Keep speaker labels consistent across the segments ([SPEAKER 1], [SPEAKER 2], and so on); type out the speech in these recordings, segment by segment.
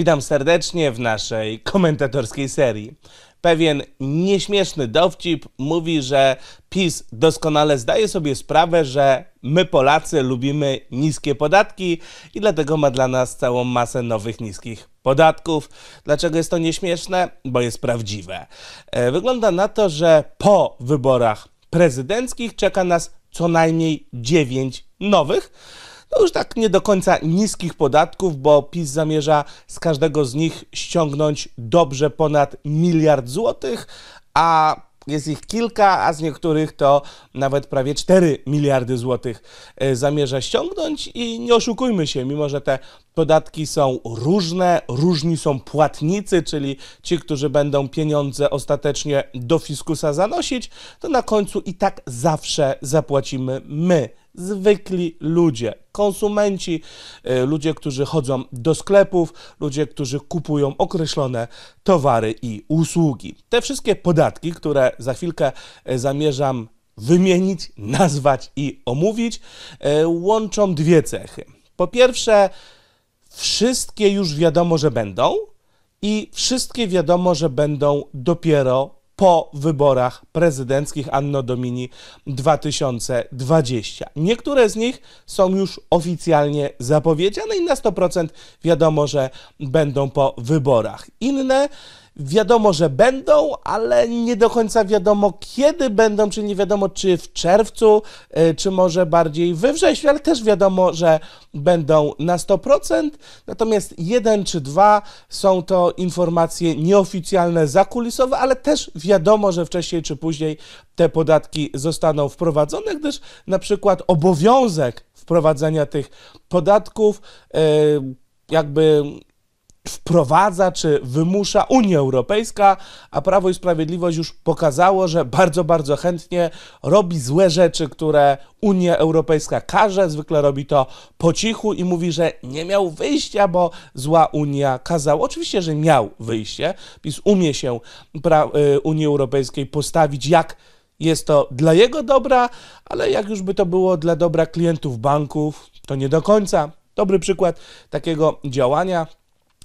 [SPEAKER 1] Witam serdecznie w naszej komentatorskiej serii. Pewien nieśmieszny dowcip mówi, że PiS doskonale zdaje sobie sprawę, że my Polacy lubimy niskie podatki i dlatego ma dla nas całą masę nowych niskich podatków. Dlaczego jest to nieśmieszne? Bo jest prawdziwe. E, wygląda na to, że po wyborach prezydenckich czeka nas co najmniej 9 nowych no już tak nie do końca niskich podatków, bo PiS zamierza z każdego z nich ściągnąć dobrze ponad miliard złotych, a jest ich kilka, a z niektórych to nawet prawie 4 miliardy złotych e, zamierza ściągnąć i nie oszukujmy się, mimo że te podatki są różne, różni są płatnicy, czyli ci, którzy będą pieniądze ostatecznie do fiskusa zanosić, to na końcu i tak zawsze zapłacimy my zwykli ludzie, konsumenci, y, ludzie, którzy chodzą do sklepów, ludzie, którzy kupują określone towary i usługi. Te wszystkie podatki, które za chwilkę y, zamierzam wymienić, nazwać i omówić, y, łączą dwie cechy. Po pierwsze, wszystkie już wiadomo, że będą, i wszystkie wiadomo, że będą dopiero po wyborach prezydenckich Anno Domini 2020. Niektóre z nich są już oficjalnie zapowiedziane i na 100% wiadomo, że będą po wyborach. Inne wiadomo, że będą, ale nie do końca wiadomo kiedy będą, czyli nie wiadomo czy w czerwcu, e, czy może bardziej we wrześniu, ale też wiadomo, że będą na 100%. Natomiast jeden czy dwa są to informacje nieoficjalne, zakulisowe, ale też wiadomo, że wcześniej czy później te podatki zostaną wprowadzone, gdyż na przykład obowiązek wprowadzenia tych podatków, e, jakby wprowadza czy wymusza Unia Europejska, a Prawo i Sprawiedliwość już pokazało, że bardzo, bardzo chętnie robi złe rzeczy, które Unia Europejska każe. Zwykle robi to po cichu i mówi, że nie miał wyjścia, bo zła Unia kazała. Oczywiście, że miał wyjście. PiS umie się y, Unii Europejskiej postawić jak jest to dla jego dobra, ale jak już by to było dla dobra klientów banków, to nie do końca. Dobry przykład takiego działania.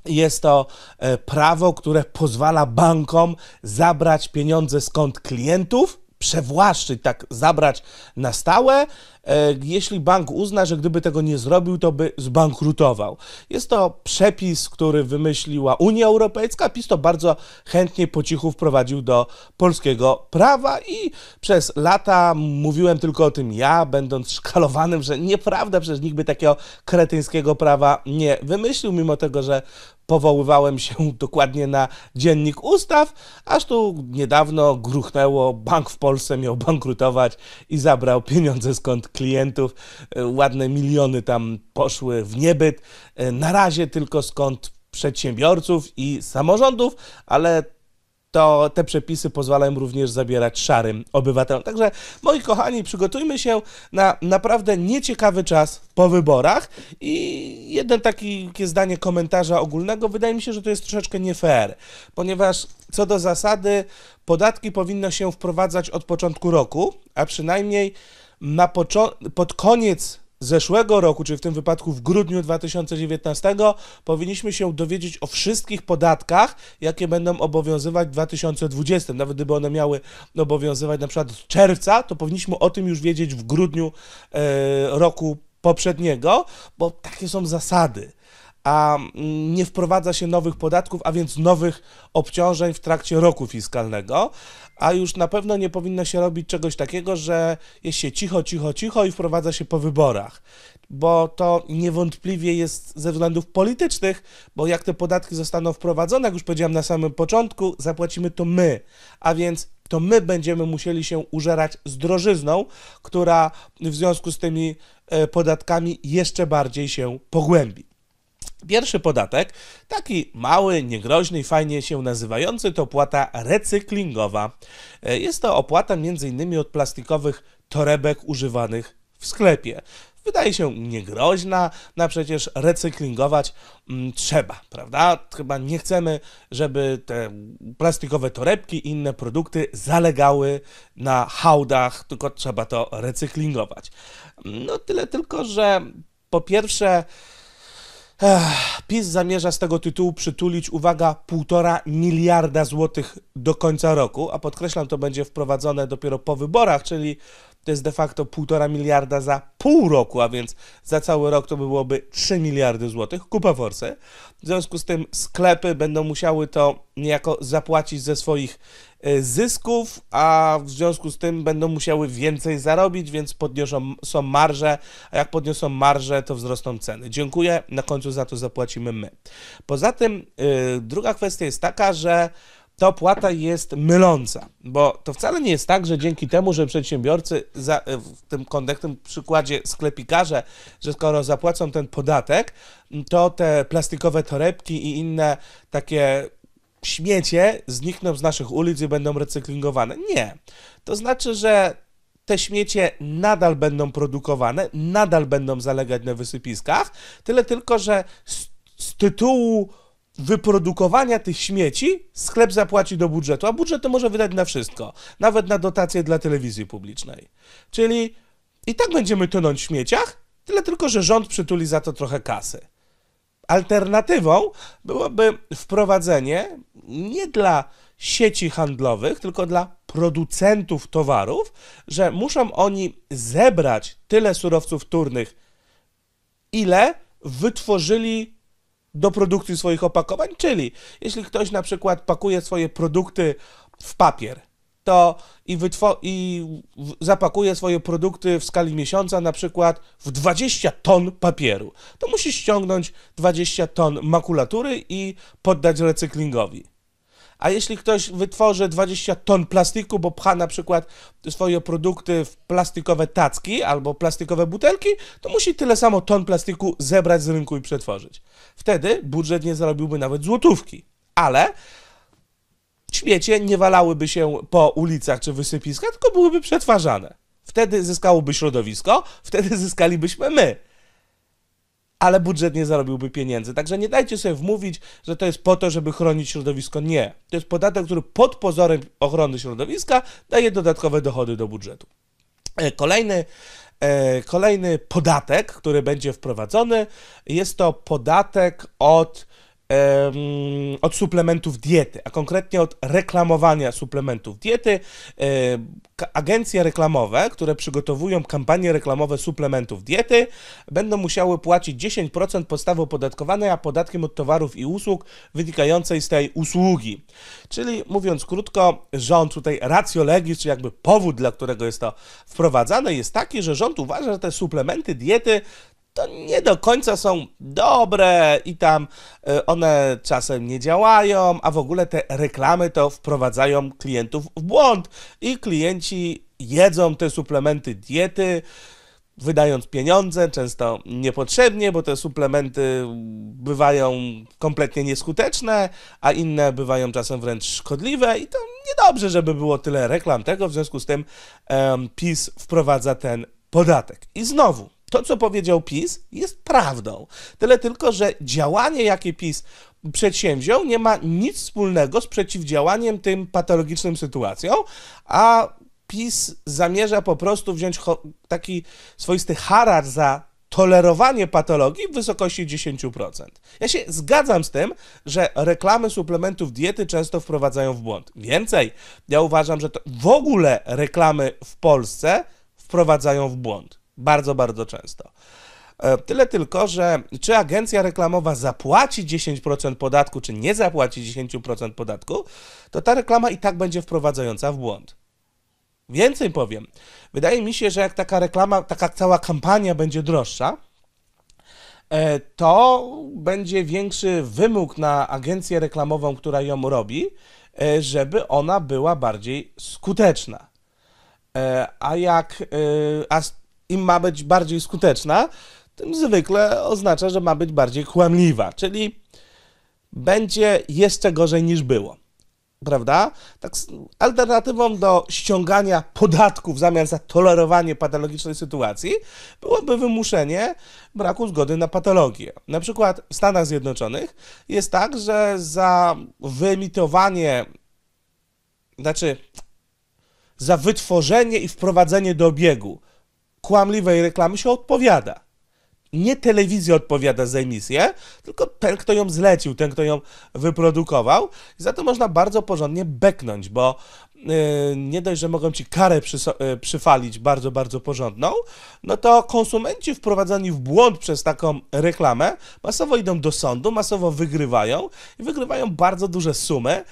[SPEAKER 1] Jest to e, prawo, które pozwala bankom zabrać pieniądze skąd klientów, przewłaszczyć, tak zabrać na stałe, E, jeśli bank uzna, że gdyby tego nie zrobił, to by zbankrutował. Jest to przepis, który wymyśliła Unia Europejska. PiS to bardzo chętnie po cichu wprowadził do polskiego prawa i przez lata mówiłem tylko o tym ja, będąc szkalowanym, że nieprawda, przecież nikt by takiego kretyńskiego prawa nie wymyślił, mimo tego, że powoływałem się dokładnie na dziennik ustaw, aż tu niedawno gruchnęło, bank w Polsce miał bankrutować i zabrał pieniądze skąd klientów, e, ładne miliony tam poszły w niebyt. E, na razie tylko skąd przedsiębiorców i samorządów, ale to te przepisy pozwalają również zabierać szarym obywatelom. Także, moi kochani, przygotujmy się na naprawdę nieciekawy czas po wyborach i jeden takie zdanie komentarza ogólnego, wydaje mi się, że to jest troszeczkę nie fair, ponieważ co do zasady podatki powinno się wprowadzać od początku roku, a przynajmniej na pod koniec zeszłego roku, czyli w tym wypadku w grudniu 2019, powinniśmy się dowiedzieć o wszystkich podatkach, jakie będą obowiązywać w 2020. Nawet gdyby one miały obowiązywać na przykład z czerwca, to powinniśmy o tym już wiedzieć w grudniu e, roku poprzedniego, bo takie są zasady a mm, nie wprowadza się nowych podatków, a więc nowych obciążeń w trakcie roku fiskalnego, a już na pewno nie powinno się robić czegoś takiego, że jest się cicho, cicho, cicho i wprowadza się po wyborach, bo to niewątpliwie jest ze względów politycznych, bo jak te podatki zostaną wprowadzone, jak już powiedziałem na samym początku, zapłacimy to my, a więc to my będziemy musieli się użerać z drożyzną, która w związku z tymi e, podatkami jeszcze bardziej się pogłębi. Pierwszy podatek, taki mały, niegroźny i fajnie się nazywający, to opłata recyklingowa. E, jest to opłata m.in. od plastikowych torebek używanych w sklepie wydaje się niegroźna, no przecież recyklingować m, mm, trzeba, prawda? Chyba nie chcemy, żeby te plastikowe torebki i inne produkty zalegały na hałdach, tylko trzeba to recyklingować. No tyle tylko, że po pierwsze PiS zamierza z tego tytułu przytulić, uwaga, półtora miliarda złotych do końca roku, a podkreślam, to będzie wprowadzone dopiero po wyborach, czyli to jest de facto 1,5 miliarda za pół roku, a więc za cały rok to byłoby 3 miliardy złotych, kupa forsy. W związku z tym sklepy będą musiały to niejako zapłacić ze swoich e, zysków, a w związku z tym będą musiały więcej zarobić, więc podniosą są marże, a jak podniosą marże, to wzrosną ceny. Dziękuję, na końcu za to zapłacimy my. Poza tym yy, druga kwestia jest taka, że ta opłata jest myląca, bo to wcale nie jest tak, że dzięki temu, że przedsiębiorcy za, e, w tym kontekście, przykładzie sklepikarze, że skoro zapłacą ten podatek, to te plastikowe torebki i inne takie śmiecie znikną z naszych ulic i będą recyklingowane. Nie. To znaczy, że te śmiecie nadal będą produkowane, nadal będą zalegać na wysypiskach, tyle tylko, że z, z tytułu wyprodukowania tych śmieci sklep zapłaci do budżetu, a budżet to może wydać na wszystko, nawet na dotacje dla telewizji publicznej. Czyli i tak będziemy tonąć w śmieciach, tyle tylko, że rząd przytuli za to trochę kasy. Alternatywą byłoby wprowadzenie nie dla sieci handlowych, tylko dla producentów towarów, że muszą oni zebrać tyle surowców wtórnych, ile wytworzyli do produkcji swoich opakowań, czyli jeśli ktoś na przykład pakuje swoje produkty w papier, to i, wytwo- i zapakuje swoje produkty w skali miesiąca, na przykład w 20 ton papieru, to musi ściągnąć 20 ton makulatury i poddać recyklingowi. A jeśli ktoś wytworzy 20 ton plastiku, bo pcha na przykład swoje produkty w plastikowe tacki albo plastikowe butelki, to musi tyle samo ton plastiku zebrać z rynku i przetworzyć. Wtedy budżet nie zarobiłby nawet złotówki. Ale śmiecie nie walałyby się po ulicach czy wysypiskach, tylko byłyby przetwarzane. Wtedy zyskałoby środowisko, wtedy zyskalibyśmy my ale budżet nie zarobiłby pieniędzy. Także nie dajcie sobie wmówić, że to jest po to, żeby chronić środowisko. Nie. To jest podatek, który pod pozorem ochrony środowiska daje dodatkowe dochody do budżetu. E, kolejny, e, kolejny podatek, który będzie wprowadzony, jest to podatek od od suplementów diety, a konkretnie od reklamowania suplementów diety. E, agencje reklamowe, które przygotowują kampanie reklamowe suplementów diety, będą musiały płacić 10% podstawy opodatkowanej, a podatkiem od towarów i usług wynikającej z tej usługi. Czyli mówiąc krótko, rząd tutaj ratio legis, czy jakby powód, dla którego jest to wprowadzane, jest taki, że rząd uważa, że te suplementy diety to nie do końca są dobre i tam e, one czasem nie działają, a w ogóle te reklamy to wprowadzają klientów w błąd i klienci jedzą te suplementy diety, wydając pieniądze, często niepotrzebnie, bo te suplementy bywają kompletnie nieskuteczne, a inne bywają czasem wręcz szkodliwe i to niedobrze, żeby było tyle reklam tego, w związku z tym um, PiS wprowadza ten podatek. I znowu, to, co powiedział PiS, jest prawdą. Tyle tylko, że działanie, jakie PiS przedsięwziął, nie ma nic wspólnego z przeciwdziałaniem tym patologicznym sytuacjom, a PiS zamierza po prostu wziąć taki swoisty harar za tolerowanie patologii w wysokości 10%. Ja się zgadzam z tym, że reklamy suplementów diety często wprowadzają w błąd. Więcej, ja uważam, że to w ogóle reklamy w Polsce wprowadzają w błąd. Bardzo, bardzo często. E, tyle tylko, że czy agencja reklamowa zapłaci 10% podatku, czy nie zapłaci 10% podatku, to ta reklama i tak będzie wprowadzająca w błąd. Więcej powiem. Wydaje mi się, że jak taka reklama, taka cała kampania będzie droższa, e, to będzie większy wymóg na agencję reklamową, która ją robi, e, żeby ona była bardziej skuteczna. A jak, a im ma być bardziej skuteczna, tym zwykle oznacza, że ma być bardziej kłamliwa, czyli będzie jeszcze gorzej niż było. Prawda? Tak, alternatywą do ściągania podatków zamiast za tolerowanie patologicznej sytuacji byłoby wymuszenie braku zgody na patologię. Na przykład w Stanach Zjednoczonych jest tak, że za wyemitowanie, znaczy za wytworzenie i wprowadzenie do obiegu kłamliwej reklamy się odpowiada. Nie telewizja odpowiada za emisję, tylko ten, kto ją zlecił, ten, kto ją wyprodukował. I za to można bardzo porządnie beknąć, bo y, nie dość, że mogą ci karę y, przyfalić bardzo, bardzo porządną, no to konsumenci wprowadzani w błąd przez taką reklamę masowo idą do sądu, masowo wygrywają i wygrywają bardzo duże sumy.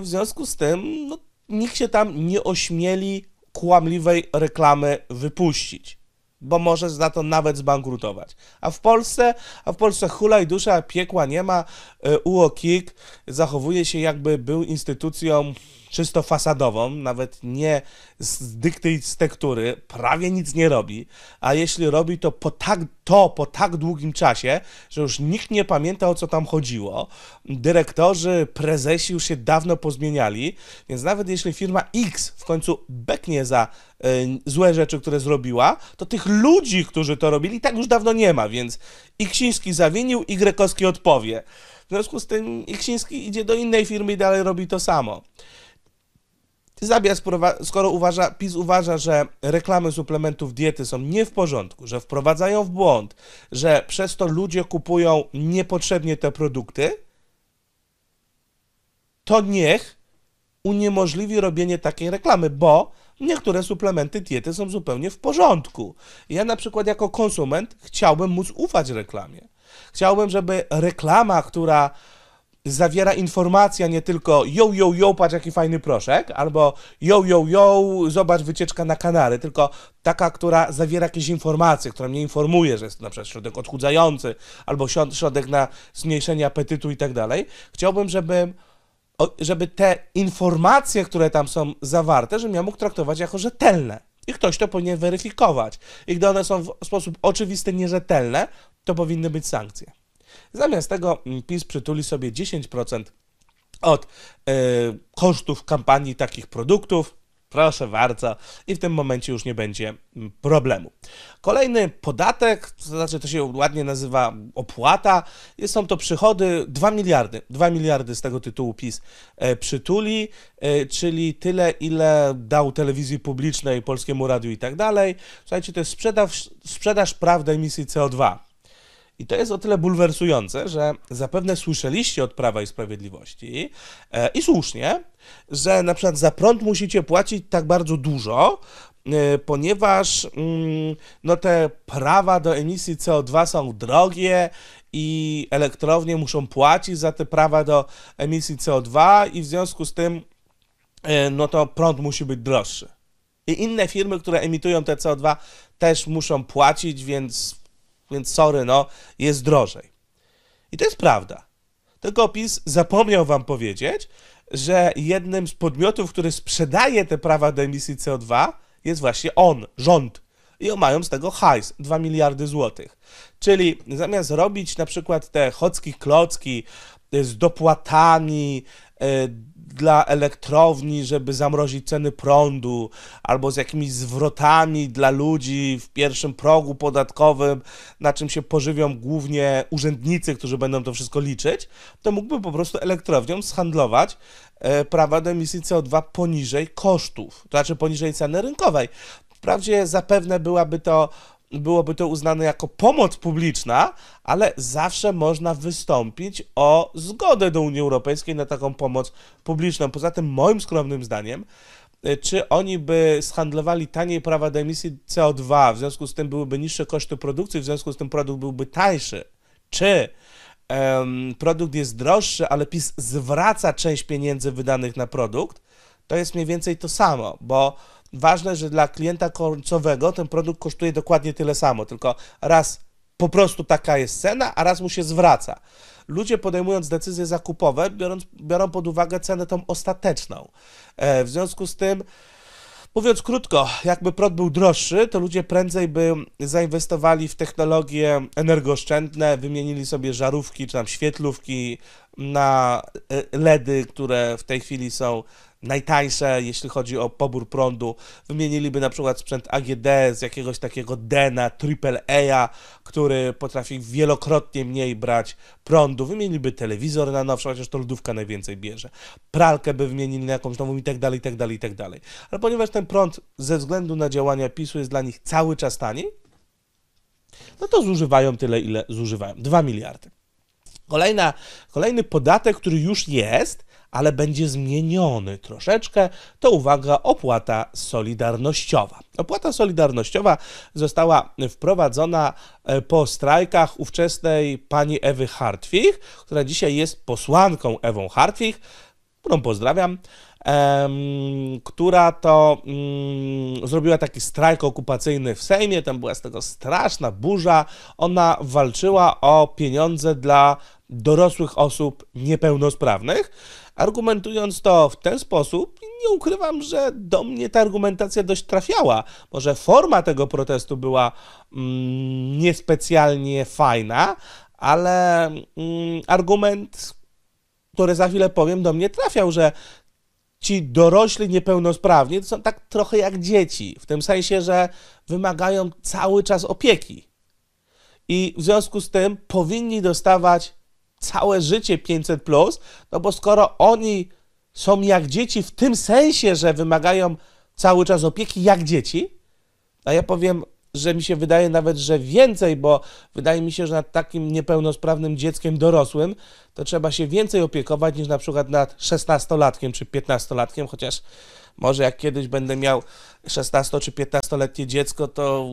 [SPEAKER 1] W związku z tym no, nikt się tam nie ośmieli kłamliwej reklamy wypuścić, bo może za to nawet zbankrutować. A w Polsce, a w Polsce i dusza, piekła nie ma, e, UOKiK zachowuje się jakby był instytucją czysto fasadową, nawet nie z dykty i z tektury, prawie nic nie robi, a jeśli robi to po tak, to po tak długim czasie, że już nikt nie pamięta o co tam chodziło, dyrektorzy, prezesi już się dawno pozmieniali, więc nawet jeśli firma X w końcu beknie za y, złe rzeczy, które zrobiła, to tych ludzi, którzy to robili, tak już dawno nie ma, więc Iksiński zawinił, Y odpowie. W związku z tym Iksiński idzie do innej firmy i dalej robi to samo. Zabia, skoro uważa, PiS uważa, że reklamy suplementów diety są nie w porządku, że wprowadzają w błąd, że przez to ludzie kupują niepotrzebnie te produkty, to niech uniemożliwi robienie takiej reklamy, bo niektóre suplementy diety są zupełnie w porządku. Ja na przykład jako konsument chciałbym móc ufać reklamie. Chciałbym, żeby reklama, która zawiera informacja nie tylko yo, yo, yo, patrz jaki fajny proszek, albo yo, yo, yo, zobacz wycieczka na Kanary, tylko taka, która zawiera jakieś informacje, która mnie informuje, że jest na przykład środek odchudzający, albo środek na zmniejszenie apetytu i tak dalej. Chciałbym, żeby żeby te informacje, które tam są zawarte, żebym ja mógł traktować jako rzetelne. I ktoś to powinien weryfikować. I gdy one są w sposób oczywisty nierzetelne, to powinny być sankcje. Zamiast tego mm, PiS przytuli sobie 10% od e, kosztów kampanii takich produktów. Proszę bardzo, i w tym momencie już nie będzie mm, problemu. Kolejny podatek, to znaczy to się ładnie nazywa opłata, są to przychody 2 miliardy. 2 miliardy z tego tytułu PiS e, przytuli, e, czyli tyle, ile dał telewizji publicznej, polskiemu radiu i tak dalej. Słuchajcie, to jest sprzedaż, sprzedaż praw do emisji CO2. I to jest o tyle bulwersujące, że zapewne słyszeliście od Prawa i Sprawiedliwości e, i słusznie, że na przykład za prąd musicie płacić tak bardzo dużo, e, ponieważ mm, no, te prawa do emisji CO2 są drogie i elektrownie muszą płacić za te prawa do emisji CO2 i w związku z tym e, no to prąd musi być droższy. I inne firmy, które emitują te CO2 też muszą płacić, więc więc sorry, no, jest drożej. I to jest prawda. Tylko PiS zapomniał wam powiedzieć, że jednym z podmiotów, który sprzedaje te prawa do emisji CO2 jest właśnie on, rząd. I mają z tego hajs, 2 miliardy złotych. Czyli zamiast robić na przykład te chodzki klocki z dopłatami, e, dla elektrowni, żeby zamrozić ceny prądu, albo z jakimiś zwrotami dla ludzi w pierwszym progu podatkowym, na czym się pożywią głównie urzędnicy, którzy będą to wszystko liczyć, to mógłby po prostu elektrownią zhandlować e, prawa do emisji CO2 poniżej kosztów, to znaczy poniżej ceny rynkowej. Wprawdzie zapewne byłaby to byłoby to uznane jako pomoc publiczna, ale zawsze można wystąpić o zgodę do Unii Europejskiej na taką pomoc publiczną. Poza tym, moim skromnym zdaniem, e, czy oni by zhandlowali taniej prawa do emisji CO2, w związku z tym byłyby niższe koszty produkcji, w związku z tym produkt byłby tańszy, czy um, produkt jest droższy, ale PiS zwraca część pieniędzy wydanych na produkt, to jest mniej więcej to samo, bo ważne, że dla klienta końcowego ten produkt kosztuje dokładnie tyle samo, tylko raz po prostu taka jest cena, a raz mu się zwraca. Ludzie podejmując decyzje zakupowe biorąc, biorą pod uwagę cenę tą ostateczną. E, w związku z tym, Mówiąc krótko, jakby prąd był droższy, to ludzie prędzej by zainwestowali w technologie energooszczędne, wymienili sobie żarówki czy tam świetlówki na e, LEDy, które w tej chwili są najtańsze, jeśli chodzi o pobór prądu. Wymieniliby na przykład sprzęt AGD z jakiegoś takiego Dena, AAA, który potrafi wielokrotnie mniej brać prądu. Wymieniliby telewizor na nowszy, chociaż to lodówka najwięcej bierze. Pralkę by wymienili na jakąś nową i tak dalej, i tak dalej, i tak dalej. Ale ponieważ ten prąd ze względu na działania PiSu jest dla nich cały czas taniej, no to zużywają tyle, ile zużywają. 2 miliardy. Kolejna, kolejny podatek, który już jest, ale będzie zmieniony troszeczkę, to uwaga, opłata solidarnościowa. Opłata solidarnościowa została wprowadzona e, po strajkach ówczesnej pani Ewy Hartwig, która dzisiaj jest posłanką Ewą Hartwig, którą pozdrawiam, która to mm, zrobiła taki strajk okupacyjny w Sejmie, tam była z tego straszna burza. Ona walczyła o pieniądze dla dorosłych osób niepełnosprawnych. Argumentując to w ten sposób, nie ukrywam, że do mnie ta argumentacja dość trafiała. Może forma tego protestu była mm, niespecjalnie fajna, ale mm, argument, który za chwilę powiem, do mnie trafiał, że ci dorośli niepełnosprawni to są tak trochę jak dzieci, w tym sensie, że wymagają cały czas opieki. I w związku z tym powinni dostawać całe życie 500, plus, no bo skoro oni są jak dzieci w tym sensie, że wymagają cały czas opieki jak dzieci, a ja powiem, że mi się wydaje nawet, że więcej, bo wydaje mi się, że nad takim niepełnosprawnym dzieckiem dorosłym to trzeba się więcej opiekować niż na przykład nad 16-latkiem czy 15-latkiem, chociaż może jak kiedyś będę miał 16 czy 15-letnie dziecko, to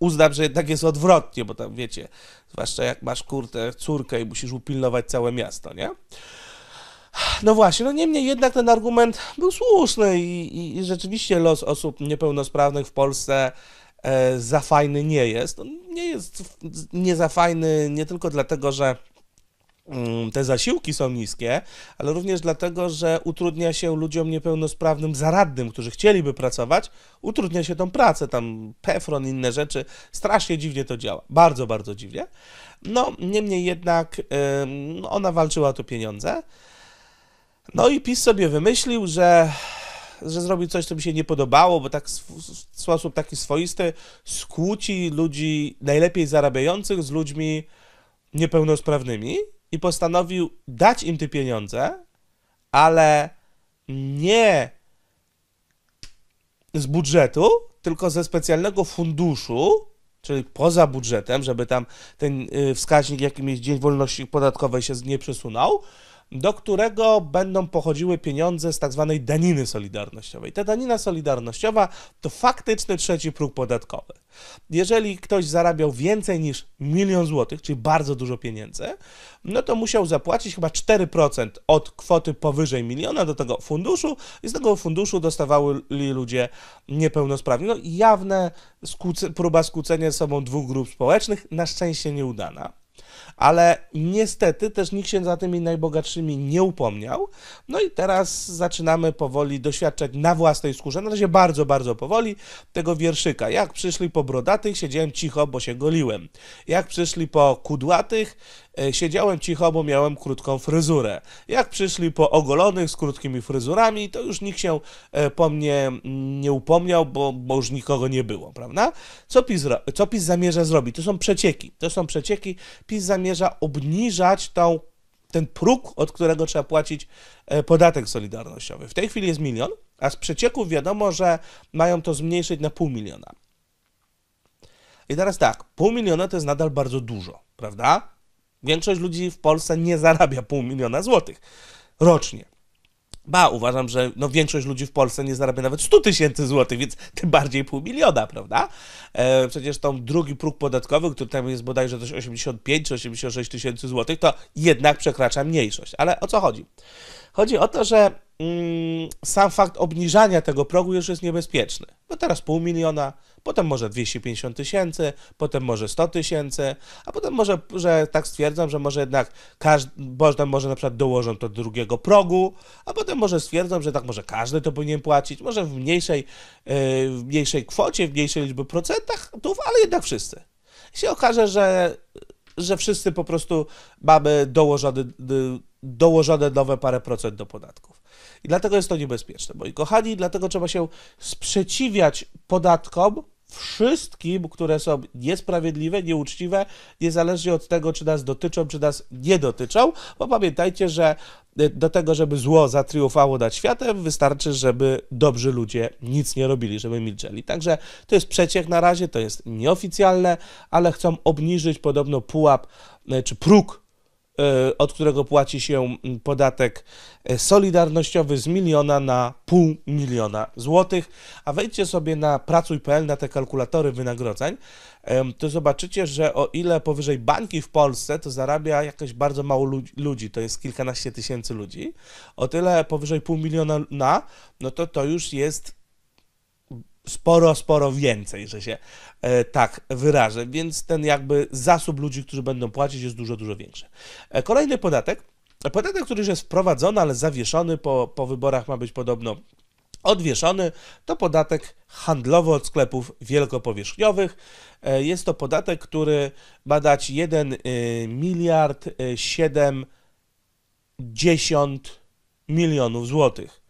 [SPEAKER 1] uznam, że jednak jest odwrotnie, bo tam wiecie, Zwłaszcza jak masz kurtę, córkę i musisz upilnować całe miasto, nie? No właśnie, no niemniej jednak ten argument był słuszny i, i, i rzeczywiście los osób niepełnosprawnych w Polsce e, za fajny nie jest. On nie jest nie za fajny nie tylko dlatego, że Mm, te zasiłki są niskie, ale również dlatego, że utrudnia się ludziom niepełnosprawnym, zaradnym, którzy chcieliby pracować, utrudnia się tą pracę, tam pefron, inne rzeczy. Strasznie dziwnie to działa, bardzo, bardzo dziwnie. No, niemniej jednak yy, ona walczyła o to pieniądze. No i PiS sobie wymyślił, że że zrobi coś, co mi się nie podobało, bo tak w sposób taki swoisty skłóci ludzi najlepiej zarabiających z ludźmi niepełnosprawnymi i postanowił dać im te pieniądze, ale nie z budżetu, tylko ze specjalnego funduszu, czyli poza budżetem, żeby tam ten y, wskaźnik, jakim jest dzień wolności podatkowej się nie przesunął, do którego będą pochodziły pieniądze z tzw. Tak daniny solidarnościowej. Ta danina solidarnościowa to faktyczny trzeci próg podatkowy. Jeżeli ktoś zarabiał więcej niż milion złotych, czyli bardzo dużo pieniędzy, no to musiał zapłacić chyba 4% od kwoty powyżej miliona do tego funduszu i z tego funduszu dostawali ludzie niepełnosprawni. No jawne próba skłócenia ze sobą dwóch grup społecznych, na szczęście nieudana ale niestety też nikt się za tymi najbogatszymi nie upomniał. No i teraz zaczynamy powoli doświadczać na własnej skórze, na razie bardzo, bardzo powoli, tego wierszyka. Jak przyszli po brodatych, siedziałem cicho, bo się goliłem. Jak przyszli po kudłatych, e, Siedziałem cicho, bo miałem krótką fryzurę. Jak przyszli po ogolonych z krótkimi fryzurami, to już nikt się e, po mnie nie upomniał, bo, bo już nikogo nie było, prawda? Co PiS, co PiS zamierza zrobić? To są przecieki. To są przecieki. PiS zamierza zamierza obniżać tą, ten próg, od którego trzeba płacić e, podatek solidarnościowy. W tej chwili jest milion, a z przecieków wiadomo, że mają to zmniejszyć na pół miliona. I teraz tak, pół miliona to jest nadal bardzo dużo, prawda? Większość ludzi w Polsce nie zarabia pół miliona złotych rocznie. Ba, uważam, że no większość ludzi w Polsce nie zarabia nawet 100 tysięcy złotych, więc tym bardziej pół miliona, prawda? E, przecież tą drugi próg podatkowy, który tam jest bodajże coś 85 czy 86 tysięcy złotych, to jednak przekracza mniejszość. Ale o co chodzi? Chodzi o to, że Mm, sam fakt obniżania tego progu już jest niebezpieczny. Bo teraz pół miliona, potem może 250 tysięcy, potem może 100 tysięcy, a potem może, że tak stwierdzam, że może jednak każdy, można, może na przykład dołożą to do drugiego progu, a potem może stwierdzą, że tak może każdy to powinien płacić, może w mniejszej, y, w mniejszej kwocie, w mniejszej liczbie procentach, ale jednak wszyscy. I się okaże, że, że wszyscy po prostu mamy dołożone, y, dołożone nowe parę procent do podatków. I dlatego jest to niebezpieczne. Moi kochani, dlatego trzeba się sprzeciwiać podatkom, wszystkim, które są niesprawiedliwe, nieuczciwe, niezależnie od tego, czy nas dotyczą, czy nas nie dotyczą, bo pamiętajcie, że y, do tego, żeby zło zatriumfało nad światem, wystarczy, żeby dobrzy ludzie nic nie robili, żeby milczeli. Także to jest przeciek na razie, to jest nieoficjalne, ale chcą obniżyć podobno pułap y, czy próg E, od którego płaci się mm, podatek e, solidarnościowy z miliona na pół miliona złotych. A wejdźcie sobie na pracuj.pl, na te kalkulatory wynagrodzeń, to zobaczycie, że o ile powyżej banki w Polsce to zarabia jakieś bardzo mało ludzi, to jest kilkanaście tysięcy ludzi, o tyle powyżej pół miliona na, no to to już jest sporo, sporo więcej, że się e, tak wyrażę, więc ten jakby zasób ludzi, którzy będą płacić jest dużo, dużo większy. E, kolejny podatek, podatek, który już jest wprowadzony, ale zawieszony, po, po wyborach ma być podobno odwieszony, to podatek handlowy od sklepów wielkopowierzchniowych. E, jest to podatek, który ma dać 1 y, miliard 7 y, dziesiąt milionów złotych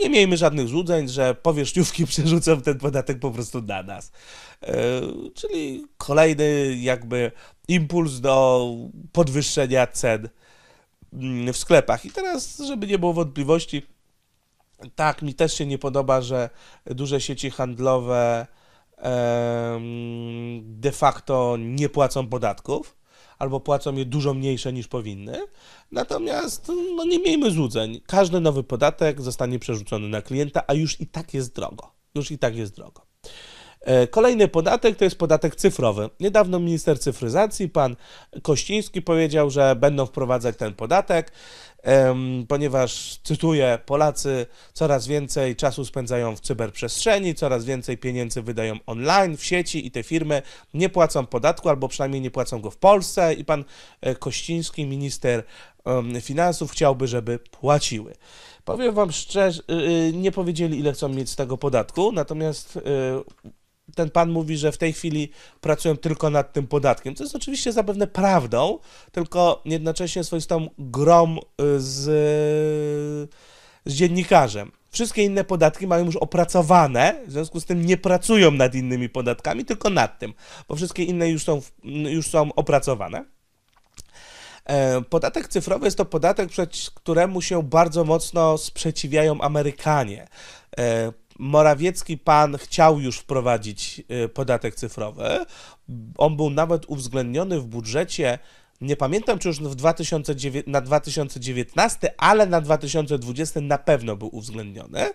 [SPEAKER 1] nie miejmy żadnych złudzeń, że powierzchniówki przerzucą ten podatek po prostu na nas. E, czyli kolejny jakby impuls do podwyższenia cen mm, w sklepach. I teraz, żeby nie było wątpliwości, tak, mi też się nie podoba, że duże sieci handlowe de facto nie płacą podatków albo płacą je dużo mniejsze niż powinny. Natomiast no, nie miejmy złudzeń. Każdy nowy podatek zostanie przerzucony na klienta, a już i tak jest drogo. Już i tak jest drogo. E, kolejny podatek to jest podatek cyfrowy. Niedawno minister cyfryzacji, pan Kościński, powiedział, że będą wprowadzać ten podatek ponieważ, cytuję, Polacy coraz więcej czasu spędzają w cyberprzestrzeni, coraz więcej pieniędzy wydają online, w sieci i te firmy nie płacą podatku, albo przynajmniej nie płacą go w Polsce i pan e, Kościński, minister finansów, chciałby, żeby płaciły. Powiem Wam szczerze, y, y, nie powiedzieli, ile chcą mieć z tego podatku, natomiast y, ten pan mówi, że w tej chwili pracują tylko nad tym podatkiem, co jest oczywiście zapewne prawdą, tylko jednocześnie swoistą grom y, z, z dziennikarzem. Wszystkie inne podatki mają już opracowane, w związku z tym nie pracują nad innymi podatkami, tylko nad tym, bo wszystkie inne już są, już są opracowane. E, podatek cyfrowy jest to podatek, przed któremu się bardzo mocno sprzeciwiają Amerykanie e, Morawiecki pan chciał już wprowadzić y, podatek cyfrowy. On był nawet uwzględniony w budżecie nie pamiętam czy już w 2009, na 2019, ale na 2020 na pewno był uwzględniony.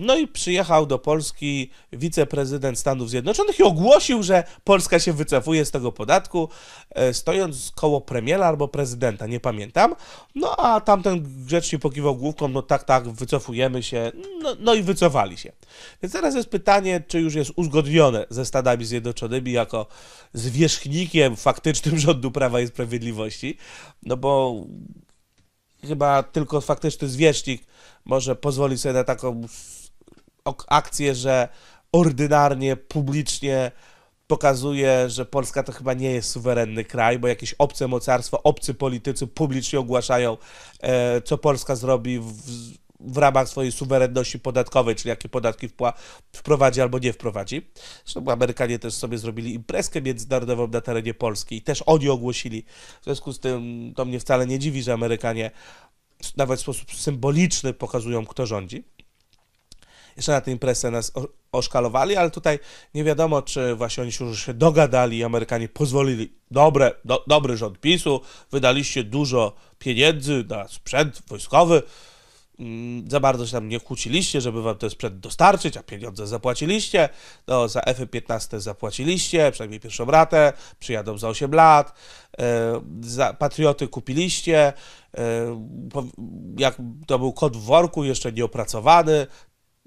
[SPEAKER 1] No i przyjechał do Polski wiceprezydent Stanów Zjednoczonych i ogłosił, że Polska się wycofuje z tego podatku, e, stojąc koło premiera albo prezydenta, nie pamiętam. No a tamten grzecznie pokiwał główką, no tak, tak, wycofujemy się, no, no i wycofali się. Więc teraz jest pytanie, czy już jest uzgodnione ze Stanami Zjednoczonymi jako zwierzchnikiem faktycznym rządu Prawa i Sprawiedliwości, Sprawiedliwości, no bo chyba tylko faktyczny zwierzchnik może pozwolić sobie na taką akcję, że ordynarnie, publicznie pokazuje, że Polska to chyba nie jest suwerenny kraj, bo jakieś obce mocarstwo, obcy politycy publicznie ogłaszają, e, co Polska zrobi w w ramach swojej suwerenności podatkowej, czyli jakie podatki wprowadzi albo nie wprowadzi. Zresztą Amerykanie też sobie zrobili imprezkę międzynarodową na terenie Polski i też oni ogłosili. W związku z tym to mnie wcale nie dziwi, że Amerykanie nawet w sposób symboliczny pokazują, kto rządzi. Jeszcze na tę imprezę nas oszkalowali, ale tutaj nie wiadomo, czy właśnie oni się już się dogadali i Amerykanie pozwolili. Dobre, do, dobry rząd PiSu, wydaliście dużo pieniędzy na sprzęt wojskowy, Mm, za bardzo się tam nie kłóciliście, żeby wam ten sprzęt dostarczyć, a pieniądze zapłaciliście, no za F-15 zapłaciliście, przynajmniej pierwszą ratę, przyjadą za 8 lat, e, za Patrioty kupiliście, e, jak to był kod w worku, jeszcze nieopracowany,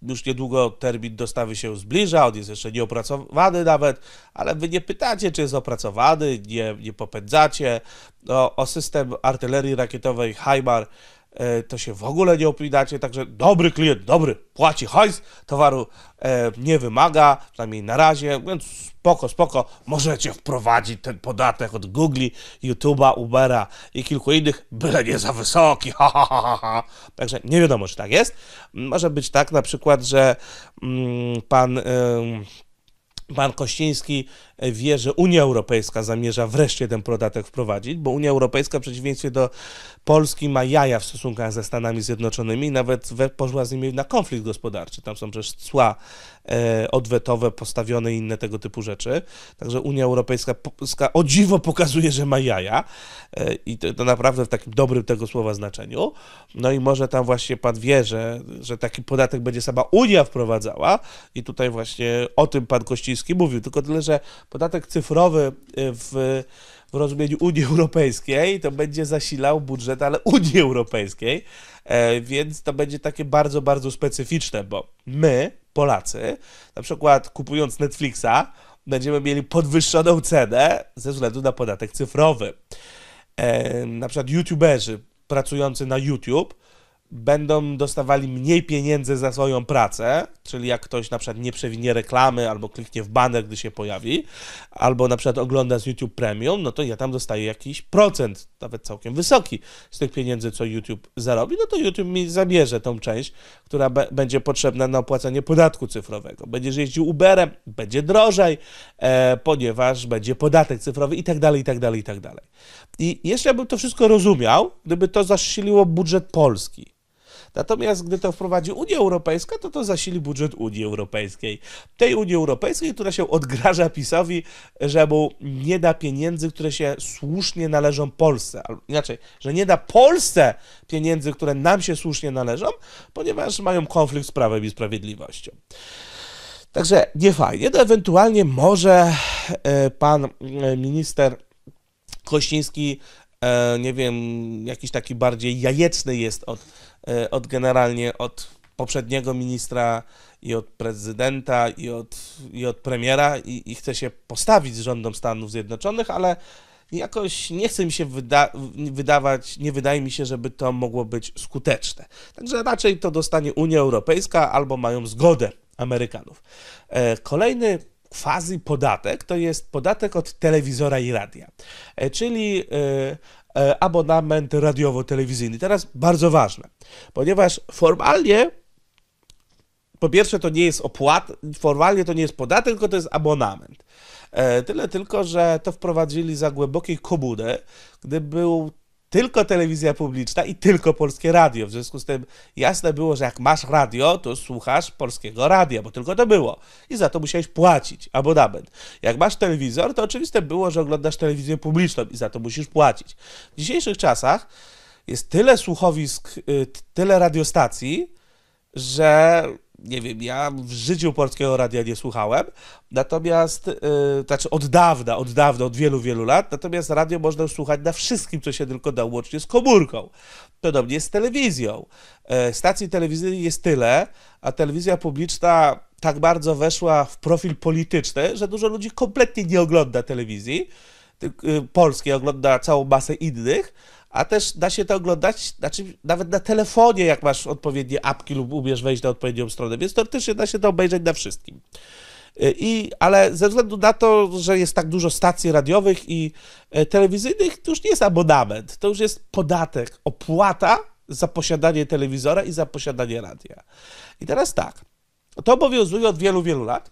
[SPEAKER 1] już niedługo termin dostawy się zbliża, on jest jeszcze nieopracowany nawet, ale wy nie pytacie, czy jest opracowany, nie, nie popędzacie. No, o system artylerii rakietowej HIMAR E, to się w ogóle nie opowiadacie, także dobry klient, dobry, płaci hajs, towaru e, nie wymaga, przynajmniej na razie, więc spoko, spoko, możecie wprowadzić ten podatek od Google, YouTube'a, Ubera i kilku innych, byle nie za wysoki, ha, ha, ha, ha. Także nie wiadomo, czy tak jest. Może być tak na przykład, że mm, pan... Pan Kościński E, wie, że Unia Europejska zamierza wreszcie ten podatek wprowadzić, bo Unia Europejska w przeciwieństwie do Polski ma jaja w stosunkach ze Stanami Zjednoczonymi nawet poszła z nimi na konflikt gospodarczy. Tam są przecież cła e, odwetowe postawione i inne tego typu rzeczy. Także Unia Europejska o dziwo pokazuje, że ma jaja e, i to, to, naprawdę w takim dobrym tego słowa znaczeniu. No i może tam właśnie pan wie, że, że taki podatek będzie sama Unia wprowadzała i tutaj właśnie o tym pan Kościński mówił, tylko tyle, że podatek cyfrowy y, w, w rozumieniu Unii Europejskiej, to będzie zasilał budżet, ale Unii Europejskiej, e, więc to będzie takie bardzo, bardzo specyficzne, bo my, Polacy, na przykład kupując Netflixa, będziemy mieli podwyższoną cenę ze względu na podatek cyfrowy. E, na przykład YouTuberzy pracujący na YouTube będą dostawali mniej pieniędzy za swoją pracę, czyli jak ktoś na przykład nie przewinie reklamy, albo kliknie w banner, gdy się pojawi, albo na przykład ogląda z YouTube Premium, no to ja tam dostaję jakiś procent, nawet całkiem wysoki z tych pieniędzy, co YouTube zarobi, no to YouTube mi zabierze tą część, która będzie potrzebna na opłacanie podatku cyfrowego. Będziesz jeździł Uberem, będzie drożej, e, ponieważ będzie podatek cyfrowy i tak dalej, i tak dalej, i tak dalej. I jeszcze ja bym to wszystko rozumiał, gdyby to zasiliło budżet Polski, Natomiast gdy to wprowadzi Unia Europejska, to to zasili budżet Unii Europejskiej. Tej Unii Europejskiej, która się odgraża PiSowi, że mu nie da pieniędzy, które się słusznie należą Polsce. Albo inaczej, że nie da Polsce pieniędzy, które nam się słusznie należą, ponieważ mają konflikt z Prawem i Sprawiedliwością. Także nie fajnie. No ewentualnie może e, pan e, minister Kościński, e, nie wiem, jakiś taki bardziej jajeczny jest od E, od generalnie od poprzedniego ministra i od prezydenta i od, i od premiera i, i chce się postawić z rządom Stanów Zjednoczonych, ale jakoś nie chce mi się wyda wydawać, nie wydaje mi się, żeby to mogło być skuteczne. Także raczej to dostanie Unia Europejska albo mają zgodę Amerykanów. E, kolejny quasi podatek to jest podatek od telewizora i radia, e, czyli E, abonament radiowo-telewizyjny. Teraz bardzo ważne, ponieważ formalnie po pierwsze to nie jest opłat, formalnie to nie jest podatek, tylko to jest abonament. E, tyle tylko, że to wprowadzili za głębokiej kobudę, gdy był tylko telewizja publiczna i tylko polskie radio. W związku z tym jasne było, że jak masz radio, to słuchasz polskiego radia, bo tylko to było. I za to musiałeś płacić abonament. Jak masz telewizor, to oczywiste było, że oglądasz telewizję publiczną i za to musisz płacić. W dzisiejszych czasach jest tyle słuchowisk, y, tyle radiostacji, że nie wiem, ja w życiu polskiego radia nie słuchałem, natomiast, yy, znaczy od dawna, od dawna, od wielu, wielu lat, natomiast radio można słuchać na wszystkim, co się tylko da, łącznie z komórką. Podobnie z telewizją. Yy, stacji telewizyjnej jest tyle, a telewizja publiczna tak bardzo weszła w profil polityczny, że dużo ludzi kompletnie nie ogląda telewizji y, polskiej, ogląda całą masę innych, a też da się to oglądać, znaczy nawet na telefonie, jak masz odpowiednie apki lub umiesz wejść na odpowiednią stronę, więc teoretycznie da się to obejrzeć na wszystkim. Y, I, ale ze względu na to, że jest tak dużo stacji radiowych i e, telewizyjnych, to już nie jest abonament, to już jest podatek, opłata za posiadanie telewizora i za posiadanie radia. I teraz tak, to obowiązuje od wielu, wielu lat.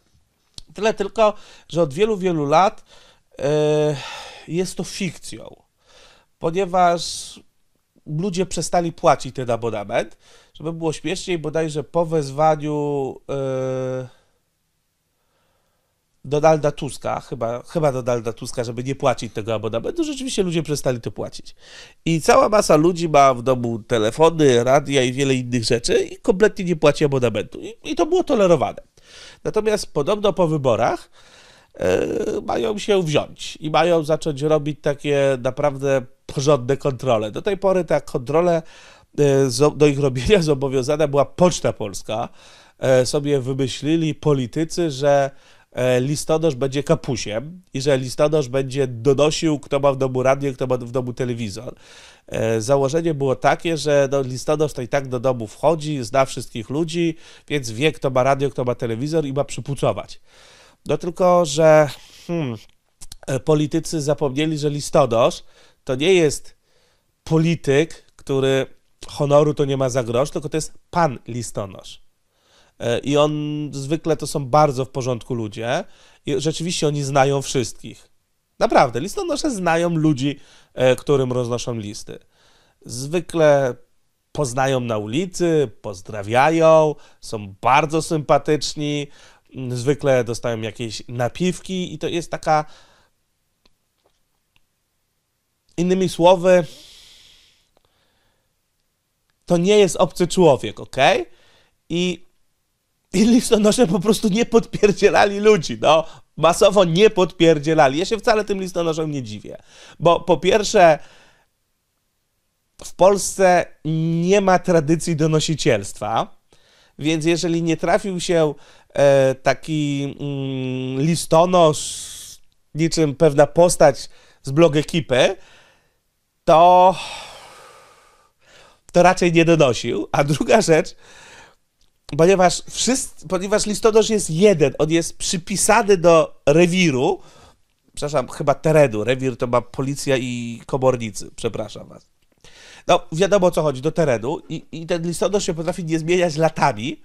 [SPEAKER 1] Tyle tylko, że od wielu, wielu lat yy, jest to fikcją ponieważ ludzie przestali płacić ten abonament. Żeby było śmieszniej, bodajże po wezwaniu yy, Donalda Tuska, chyba, chyba Donalda Tuska, żeby nie płacić tego abonamentu, rzeczywiście ludzie przestali to płacić. I cała masa ludzi ma w domu telefony, radia i wiele innych rzeczy i kompletnie nie płaci abonamentu. I, i to było tolerowane. Natomiast podobno po wyborach E, mają się wziąć i mają zacząć robić takie naprawdę porządne kontrole. Do tej pory ta kontrolę e, do ich robienia zobowiązana była Poczta Polska. E, sobie wymyślili politycy, że listonosz będzie kapusiem i że listonosz będzie donosił, kto ma w domu radio, kto ma w domu telewizor. Założenie było takie, że no, listonosz to i tak do domu wchodzi, zna wszystkich ludzi, więc wie, kto ma radio, kto ma telewizor i ma przypucować. No tylko, że hmm, e, politycy zapomnieli, że listodosz to nie jest polityk, który honoru to nie ma za grosz, tylko to jest pan listonosz. E, I on zwykle to są bardzo w porządku ludzie. I rzeczywiście oni znają wszystkich. Naprawdę, listonosze znają ludzi, e, którym roznoszą listy. Zwykle poznają na ulicy, pozdrawiają, są bardzo sympatyczni, Zwykle dostają jakieś napiwki i to jest taka. Innymi słowy, to nie jest obcy człowiek, ok? I, i listonosze po prostu nie podpierdzielali ludzi, no. Masowo nie podpierdzielali. Ja się wcale tym listonoszom nie dziwię, bo po pierwsze, w Polsce nie ma tradycji donosicielstwa. Więc jeżeli nie trafił się e, taki mm, listonosz, niczym pewna postać z blog ekipy, to, to raczej nie donosił. A druga rzecz, ponieważ, wszyscy, ponieważ listonosz jest jeden, on jest przypisany do rewiru, przepraszam, chyba terenu, rewir to ma policja i komornicy, przepraszam was no wiadomo o co chodzi, do terenu i, i ten listonosz się potrafi nie zmieniać latami,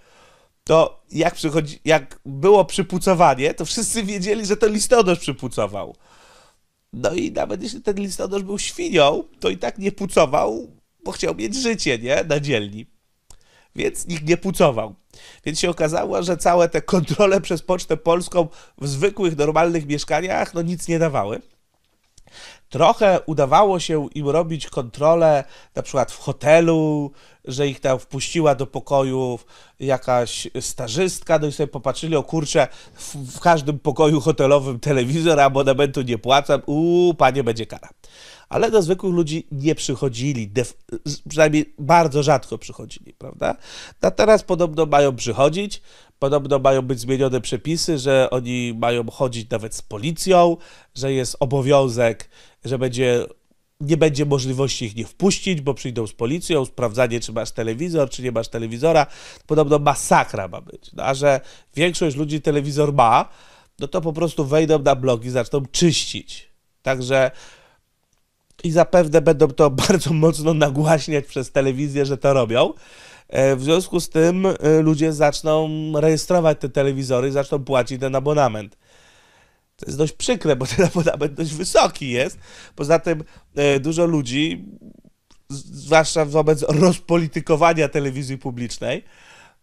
[SPEAKER 1] to jak, przychodzi, jak było przypucowanie, to wszyscy wiedzieli, że to listonosz przypucował. No i nawet jeśli ten listonosz był świnią, to i tak nie pucował, bo chciał mieć życie, nie? Na dzielni. Więc nikt nie pucował. Więc się okazało, że całe te kontrole przez Pocztę Polską w zwykłych, normalnych mieszkaniach, no nic nie dawały trochę udawało się im robić kontrolę, na przykład w hotelu, że ich tam wpuściła do pokoju jakaś stażystka, no i sobie popatrzyli, o kurczę, w, w każdym pokoju hotelowym telewizor, abonamentu nie płacam, uuu, panie, będzie kara. Ale do zwykłych ludzi nie przychodzili, def, przynajmniej bardzo rzadko przychodzili, prawda? A no teraz podobno mają przychodzić, Podobno mają być zmienione przepisy, że oni mają chodzić nawet z policją, że jest obowiązek że będzie, nie będzie możliwości ich nie wpuścić, bo przyjdą z policją, sprawdzanie, czy masz telewizor, czy nie masz telewizora. Podobno masakra ma być. No, a że większość ludzi telewizor ma, no to po prostu wejdą na blog i zaczną czyścić. Także i zapewne będą to bardzo mocno nagłaśniać przez telewizję, że to robią. E, w związku z tym e, ludzie zaczną rejestrować te telewizory, zaczną płacić ten abonament. To jest dość przykre, bo ten abonament dość wysoki jest. Poza tym e, dużo ludzi, zwłaszcza wobec rozpolitykowania telewizji publicznej,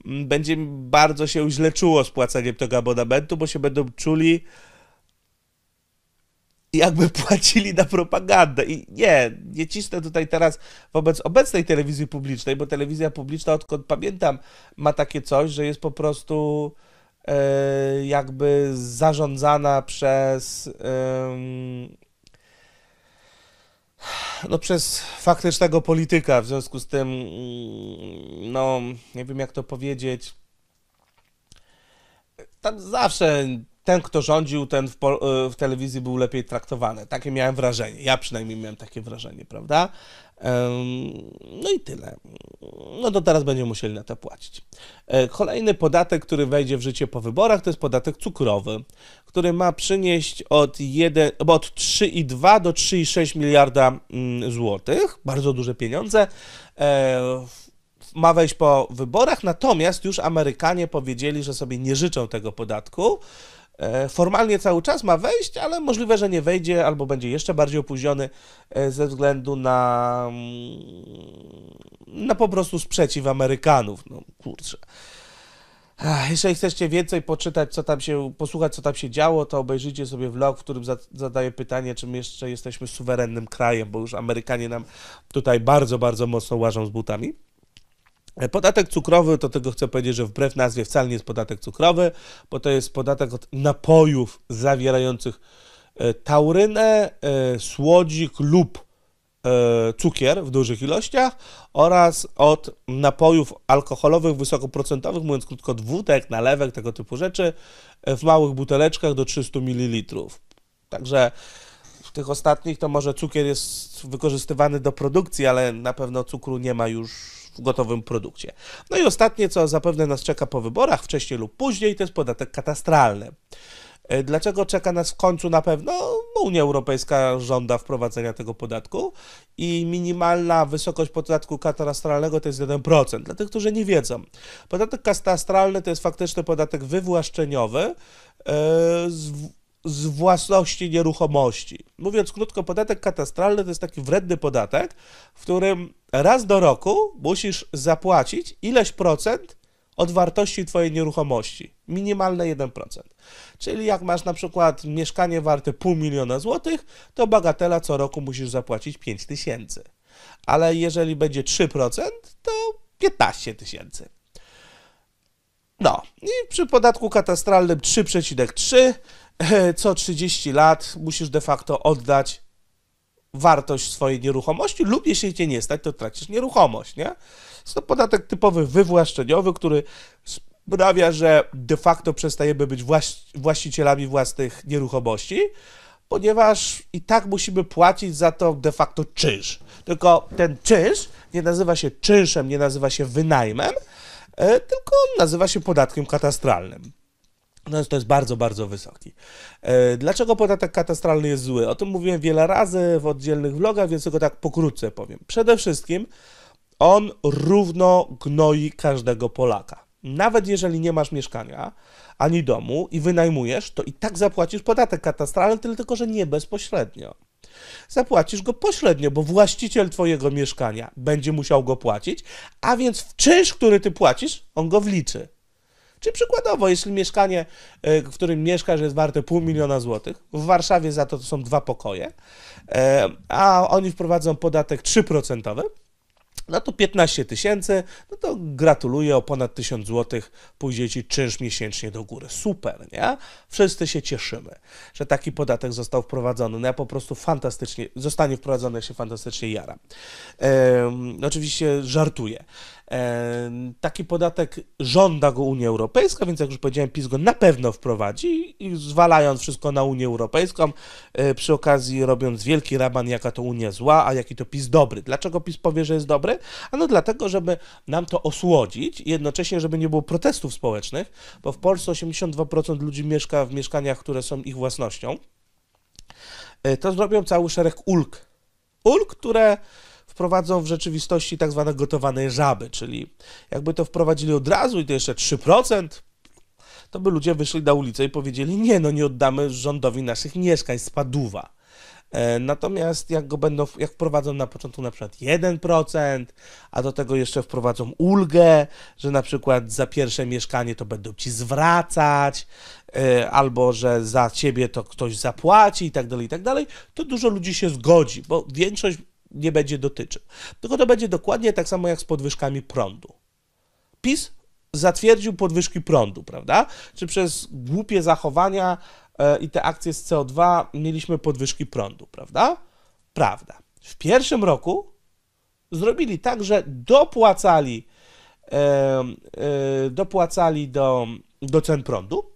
[SPEAKER 1] m, będzie bardzo się źle czuło z płaceniem tego abonamentu, bo się będą czuli jakby płacili na propagandę. I nie, nie cisnę tutaj teraz wobec obecnej telewizji publicznej, bo telewizja publiczna, odkąd pamiętam, ma takie coś, że jest po prostu E, jakby zarządzana przez no przez faktycznego polityka, w związku z tym mm, no nie wiem jak to powiedzieć tam zawsze ten, kto rządził, ten w, e, w, telewizji był lepiej traktowany. Takie miałem wrażenie. Ja przynajmniej miałem takie wrażenie, prawda? No i tyle. No to teraz będziemy musieli na to płacić. E, kolejny podatek, który wejdzie w życie po wyborach, to jest podatek cukrowy, który ma przynieść od, od 3,2 do 3,6 miliarda mm, złotych, bardzo duże pieniądze e, ma wejść po wyborach, natomiast już Amerykanie powiedzieli, że sobie nie życzą tego podatku, E, formalnie cały czas ma wejść, ale możliwe, że nie wejdzie albo będzie jeszcze bardziej opóźniony e, ze względu na, mm, na po prostu sprzeciw Amerykanów. No kurczę. Jeżeli chcecie więcej poczytać, co tam się, posłuchać, co tam się działo, to obejrzyjcie sobie vlog, w którym zadaję pytanie, czym jeszcze jesteśmy suwerennym krajem, bo już Amerykanie nam tutaj bardzo, bardzo mocno łażą z butami. E, podatek cukrowy, to tego chcę powiedzieć, że wbrew nazwie wcale nie jest podatek cukrowy, bo to jest podatek od napojów zawierających e, taurynę, e, słodzik lub cukier w dużych ilościach oraz od napojów alkoholowych wysokoprocentowych, mówiąc krótko dwutek, nalewek, tego typu rzeczy w małych buteleczkach do 300 ml. Także w tych ostatnich to może cukier jest wykorzystywany do produkcji, ale na pewno cukru nie ma już w gotowym produkcie. No i ostatnie, co zapewne nas czeka po wyborach, wcześniej lub później, to jest podatek katastralny. E, dlaczego czeka nas w końcu na pewno? No, Unia Europejska żąda wprowadzenia tego podatku i minimalna wysokość podatku katastralnego to jest 1%. Dla tych, którzy nie wiedzą, podatek katastralny to jest faktyczny podatek wywłaszczeniowy. Yy, z z własności nieruchomości. Mówiąc krótko, podatek katastralny to jest taki wredny podatek, w którym raz do roku musisz zapłacić ileś procent od wartości Twojej nieruchomości. Minimalne 1%. Czyli jak masz na przykład mieszkanie warte pół miliona złotych, to bagatela co roku musisz zapłacić 5 tysięcy. Ale jeżeli będzie 3%, to 15 tysięcy. No, i przy podatku katastralnym 3,3 co 30 lat musisz de facto oddać wartość swojej nieruchomości lub jeśli cię nie stać, to tracisz nieruchomość, nie? Jest to podatek typowy wywłaszczeniowy, który sprawia, że de facto przestajemy być właścicielami własnych nieruchomości, ponieważ i tak musimy płacić za to de facto czynsz. Tylko ten czynsz nie nazywa się czynszem, nie nazywa się wynajmem, e, tylko nazywa się podatkiem katastralnym. Natomiast to jest bardzo, bardzo wysoki. E, dlaczego podatek katastralny jest zły? O tym mówiłem wiele razy w oddzielnych vlogach, więc tylko tak pokrótce powiem. Przede wszystkim on równo gnoi każdego Polaka. Nawet jeżeli nie masz mieszkania ani domu i wynajmujesz, to i tak zapłacisz podatek katastralny, tyle tylko, że nie bezpośrednio. Zapłacisz go pośrednio, bo właściciel twojego mieszkania będzie musiał go płacić, a więc w czynsz, który ty płacisz, on go wliczy. Czy przykładowo, jeśli mieszkanie, e, w którym mieszkasz, jest warte pół miliona złotych, w Warszawie za to, to są dwa pokoje, e, a oni wprowadzą podatek 3%, no to 15 tysięcy, no to gratuluję, o ponad 1000 zł pójdzie Ci czynsz miesięcznie do góry. Super, nie? Wszyscy się cieszymy, że taki podatek został wprowadzony. No ja po prostu fantastycznie, zostanie wprowadzony, jak się fantastycznie jara. Ehm, oczywiście żartuję. Taki podatek żąda go Unia Europejska, więc jak już powiedziałem, PiS go na pewno wprowadzi, zwalając wszystko na Unię Europejską, e, przy okazji robiąc wielki raban, jaka to Unia zła, a jaki to PiS dobry. Dlaczego PiS powie, że jest dobry? Ano dlatego, żeby nam to osłodzić i jednocześnie, żeby nie było protestów społecznych, bo w Polsce 82% ludzi mieszka w mieszkaniach, które są ich własnością. E, to zrobią cały szereg ulg. Ulg, które wprowadzą w rzeczywistości tak zwane gotowane żaby, czyli jakby to wprowadzili od razu i to jeszcze 3%, to by ludzie wyszli na ulicę i powiedzieli, nie, no nie oddamy rządowi naszych mieszkań, spaduwa. E, natomiast jak go będą, jak wprowadzą na początku na przykład 1%, a do tego jeszcze wprowadzą ulgę, że na przykład za pierwsze mieszkanie to będą ci zwracać, e, albo że za ciebie to ktoś zapłaci i tak dalej, i tak dalej, to dużo ludzi się zgodzi, bo większość nie będzie dotyczył. Tylko to będzie dokładnie tak samo jak z podwyżkami prądu. PiS zatwierdził podwyżki prądu, prawda? Czy przez głupie zachowania e, i te akcje z CO2 mieliśmy podwyżki prądu, prawda? Prawda. W pierwszym roku zrobili tak, że dopłacali, e, e, dopłacali do, do cen prądu.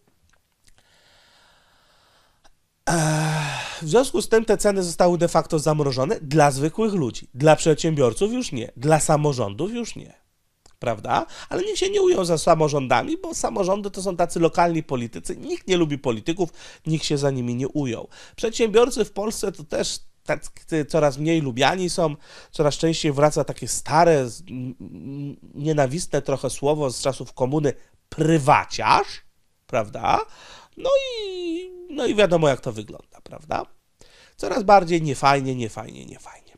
[SPEAKER 1] Eee w związku z tym te ceny zostały de facto zamrożone dla zwykłych ludzi. Dla przedsiębiorców już nie, dla samorządów już nie. Prawda? Ale nikt się nie ujął za samorządami, bo samorządy to są tacy lokalni politycy. Nikt nie lubi polityków, nikt się za nimi nie ujął. Przedsiębiorcy w Polsce to też tacy coraz mniej lubiani są, coraz częściej wraca takie stare, nienawistne trochę słowo z czasów komuny prywaciarz, prawda? No i, no i wiadomo, jak to wygląda, prawda? Coraz bardziej niefajnie, niefajnie, niefajnie.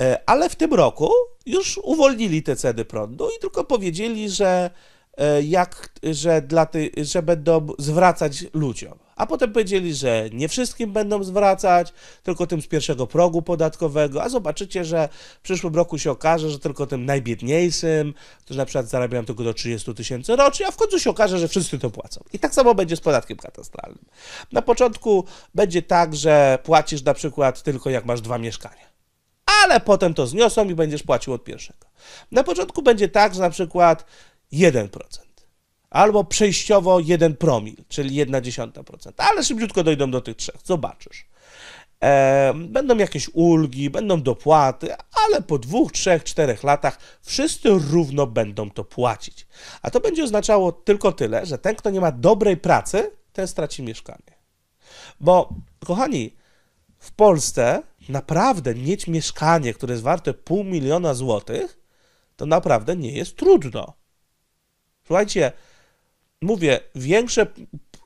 [SPEAKER 1] E, ale w tym roku już uwolnili te ceny prądu i tylko powiedzieli, że, e, jak, że, dla ty, że będą zwracać ludziom. A potem powiedzieli, że nie wszystkim będą zwracać, tylko tym z pierwszego progu podatkowego, a zobaczycie, że w przyszłym roku się okaże, że tylko tym najbiedniejszym, którzy na przykład zarabiają tylko do 30 tysięcy rocznie, a w końcu się okaże, że wszyscy to płacą. I tak samo będzie z podatkiem katastralnym. Na początku będzie tak, że płacisz na przykład tylko jak masz dwa mieszkania ale potem to zniosą i będziesz płacił od pierwszego. Na początku będzie tak, że na przykład 1% albo przejściowo 1 promil, czyli procent, Ale szybciutko dojdą do tych trzech, zobaczysz. E, będą jakieś ulgi, będą dopłaty, ale po dwóch, trzech, czterech latach wszyscy równo będą to płacić. A to będzie oznaczało tylko tyle, że ten, kto nie ma dobrej pracy, ten straci mieszkanie. Bo, kochani, w Polsce naprawdę mieć mieszkanie, które jest warte pół miliona złotych, to naprawdę nie jest trudno. Słuchajcie, mówię, większe,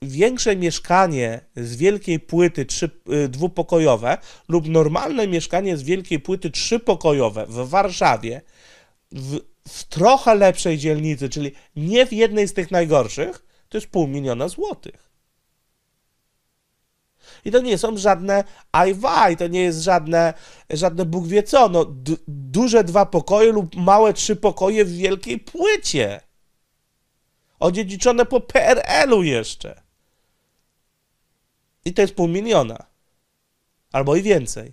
[SPEAKER 1] większe mieszkanie z wielkiej płyty trzy, y, dwupokojowe lub normalne mieszkanie z wielkiej płyty trzypokojowe w Warszawie w, w trochę lepszej dzielnicy, czyli nie w jednej z tych najgorszych, to jest pół miliona złotych. I to nie są żadne i to nie jest żadne, żadne Bóg wie co, no, duże dwa pokoje lub małe trzy pokoje w wielkiej płycie. Odziedziczone po PRL-u jeszcze. I to jest pół miliona. Albo i więcej.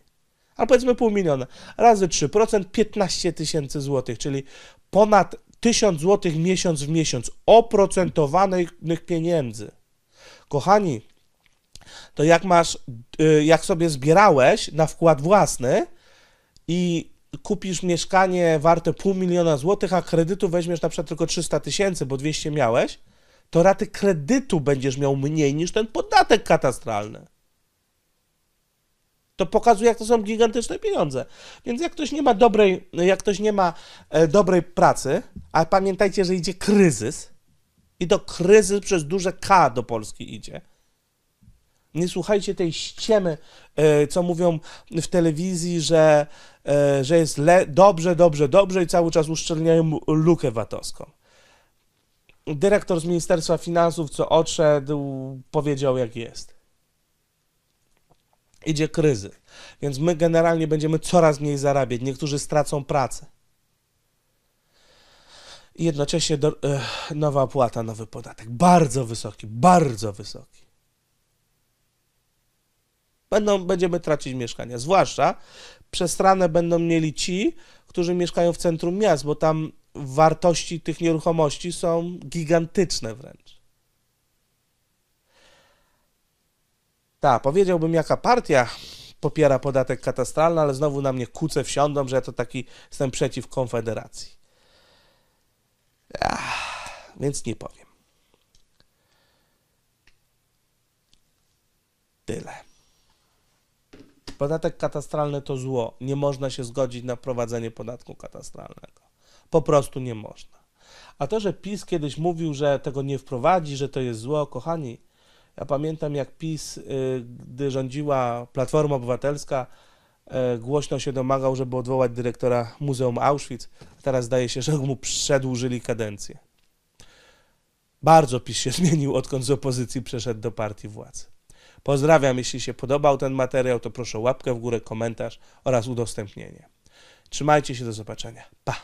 [SPEAKER 1] albo powiedzmy pół miliona. Razy 3%, 15 tysięcy złotych, czyli ponad 1000 złotych miesiąc w miesiąc oprocentowanych pieniędzy. Kochani, to jak masz, y, jak sobie zbierałeś na wkład własny i kupisz mieszkanie warte pół miliona złotych, a kredytu weźmiesz na przykład tylko 300 tysięcy, bo 200 miałeś, to raty kredytu będziesz miał mniej niż ten podatek katastralny. To pokazuje, jak to są gigantyczne pieniądze. Więc jak ktoś nie ma dobrej, jak ktoś nie ma e, dobrej pracy, a pamiętajcie, że idzie kryzys i do kryzys przez duże K do Polski idzie, nie słuchajcie tej ściemy, e, co mówią w telewizji, że, e, że jest le- dobrze, dobrze, dobrze i cały czas uszczelniają lukę VAT-owską. Dyrektor z Ministerstwa Finansów, co odszedł, powiedział jak jest. Idzie kryzys, więc my generalnie będziemy coraz mniej zarabiać. Niektórzy stracą pracę. I jednocześnie do, e, nowa opłata, nowy podatek. Bardzo wysoki, bardzo wysoki. Będą, będziemy tracić mieszkania. Zwłaszcza przestrane będą mieli ci, którzy mieszkają w centrum miast, bo tam wartości tych nieruchomości są gigantyczne wręcz. Tak, powiedziałbym jaka partia popiera podatek katastralny, ale znowu na mnie kuce wsiądą, że ja to taki jestem przeciw Konfederacji. Ach, więc nie powiem. Tyle. Podatek katastralny to zło. Nie można się zgodzić na wprowadzenie podatku katastralnego. Po prostu nie można. A to, że PiS kiedyś mówił, że tego nie wprowadzi, że to jest zło, kochani, ja pamiętam jak PiS, y, gdy rządziła Platforma Obywatelska, y, głośno się domagał, żeby odwołać dyrektora Muzeum Auschwitz. Teraz zdaje się, że mu przedłużyli kadencję. Bardzo PiS się zmienił, odkąd z opozycji przeszedł do partii władzy. Pozdrawiam, jeśli się podobał ten materiał, to proszę o łapkę w górę, komentarz oraz udostępnienie. Trzymajcie się, do zobaczenia. Pa!